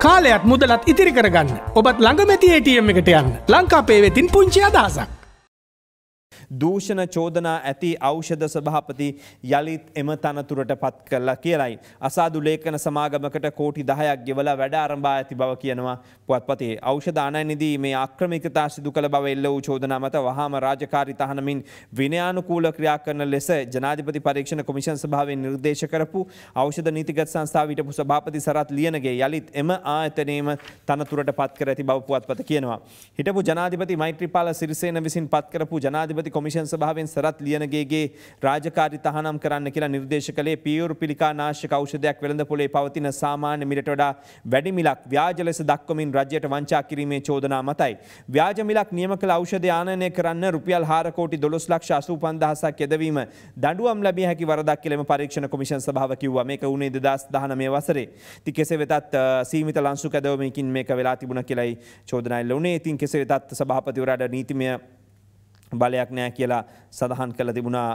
කාලයත් මුදලත් ඉතිරි කරගන්න ඔබත් ළඟමැති ATM එකට යන්න ලංකාපේ වෙතින් පුංචි අදහසක්. දූෂණ චෝදනා ඇති ඖෂධ සභාපති යළිත් එම තනතුරට පත් කරලා කියලයි. අසාදු ලේඛන සමාගමකට කෝටි දහයක් ගෙවලා වැඩ අරඹා ඇති බව කියනවා පුවත්පතේ. ඖෂධ අනයනදී මේ ආක්‍රමිකතා සිදු කළ බව එල්ල වූ චෝදනා මත වහාම රාජකාරී තහනමින් විනයානුකූල ක්‍රියා කරන ලෙස ජනාධිපති පරීක්ෂණ කොමිෂන් සභාවෙන් නිර්දේශ කරපු ඖෂධ නීතිගත් සංස්ථාව හිටපු සභාපති සරත් ලියනගේ යළිත් එම ආයතනයේම තනතුරට පත් කර ඇති බව පුවත්පත කියනවා. හිටපු ජනාධිපති මෛත්‍රීපාල සිරිසේන විසින් පත් කරපු ජනාධිපති කොමිෂන් සභාවෙන් සරත් ලියනගේගේ රාජකාරි තහනම් කරන්න කියලා නිර්දේශ කළේ පියවරු පිළිකා නාශක ඖෂධයක් වෙළඳ පොලේ පවතින සාමාන්‍ය මිලට වඩා වැඩි මිලක් ව්‍යාජ ලෙස දක්වමින් රජයට වංචා කිරීමේ චෝදනා මතයි. ව්‍යාජ මිලක් නියම කළ ඖෂධ ආනයනය කරන්න රුපියල් 4 කෝටි 12 ලක්ෂ 85000ක් යදවීම දඬුවම් ලැබිය හැකි වරදක් කියලා පරීක්ෂණ කොමිෂන් සභාව කිව්වා. මේක වුණේ 2019 වසරේ. ඉතින් කෙසේ වෙතත් සීමිත ලංසු කැදවීමකින් මේක වෙලා තිබුණා කියලායි චෝදනා එල්ල වුණේ. ඉතින් කෙසේ වෙතත් සභාපතිවරයාට නීතිමය බලයක් නෑ කියලා සඳහන් කළ තිබුණා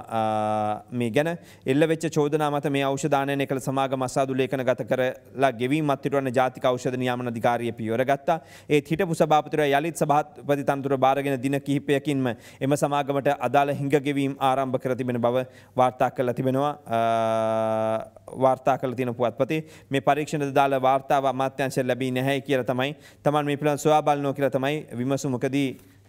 මේ ගැන එල්ල වෙච්ච චෝදනා මත මේ ඖෂධානය කළ සමාගම අසාදු ලේඛන ගත කරලා ගෙවීම් අත්තිරවන ජාතික ඖෂධ නියාමන අධිකාරිය පියවර ගත්තා. ඒත් හිටපු සභාපතිතුරා යලිත් සභාපති තනතුර බාරගෙන දින කිහිපයකින්ම එම සමාගමට අදාළ හිඟ ගෙවීම් ආරම්භ කර තිබෙන බව වාර්තා කරලා තිබෙනවා වාර්තා කළ තියෙන පුවත්පතේ මේ පරීක්ෂණයට දාලා වාර්තාව අමාත්‍යාංශය ලැබී නැහැ කියලා තමයි. Taman මේ පිළිබඳව සොයා බලනවා කියලා තමයි විමසු මොකදී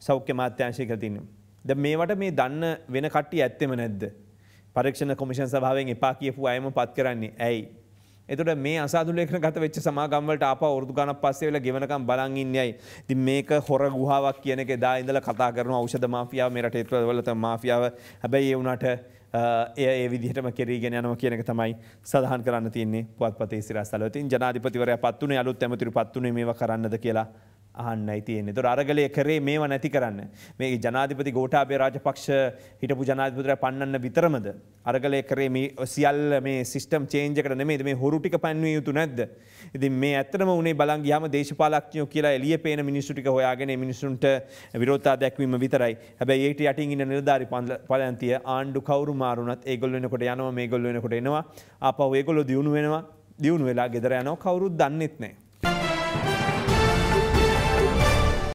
සෞඛ්‍ය අමාත්‍යාංශය කියලා තින්නේ. ද මේවට මේ දන්න වෙන කට්ටි ඇත්තෙම නැද්ද. පරක්ෂණ කොමිෂන් සභාවෙන් එපා කියපු අයම පත් කරන්නේ ඇයි. එතුට මේ අසාදුලේකන ගත වෙච්ච සමාගම්වලට අප ඔරදු ගන පස්සේ වෙල ගෙවනකම් බලංගින්නයයි ති මේක හොර ගුහාවක් කියනෙ දා ඉඳල කතා කරන ෞෂධ මාෆියාව මෙරට එත්‍රවලත මාෆියාව හැබැයි ඒ වුණට එය ඒ විදිහටම කෙරීගෙන යනව කියනක තමයි සහන් කරන්න තින්නේ පුවත් පතේ සිරස්සලවතින් ජනාධිපතිවරය පත්වන අලුත් ඇමතිරු පත්වනේ මේ කරන්නද කියලා අහන්නයි තියෙන්නේ. ඒතොර අරගලය කරේ මේව නැති කරන්න. මේ ජනාධිපති ගෝඨාභය රාජපක්ෂ හිටපු ජනාධිපතිතුරා පන්නන්න විතරමද? අරගලය කරේ මේ සියල්ල මේ සිස්ටම් චේන්ජ් එකට නෙමෙයිද මේ හොරු ටික පන්විය යුතු නැද්ද? ඉතින් මේ ඇත්තම උනේ බලන් ගියාම දේශපාලඥයෝ කියලා එළිය පේන මිනිස්සු ටික හොයාගෙන මේ මිනිස්සුන්ට විරෝධතා දැක්වීම විතරයි. හැබැයි ඒකට යටින් ඉන්න නිලධාරි පලයන්තිය ආණ්ඩු කවුරු මාරුණත් ඒගොල්ලෝ එනකොට යනවා මේගොල්ලෝ එනකොට එනවා. ආපහු ඒගොල්ලෝ දියුණු වෙනවා. දියුණු වෙලා ගෙදර යනවා කවුරුත් දන්නෙත් නැහැ.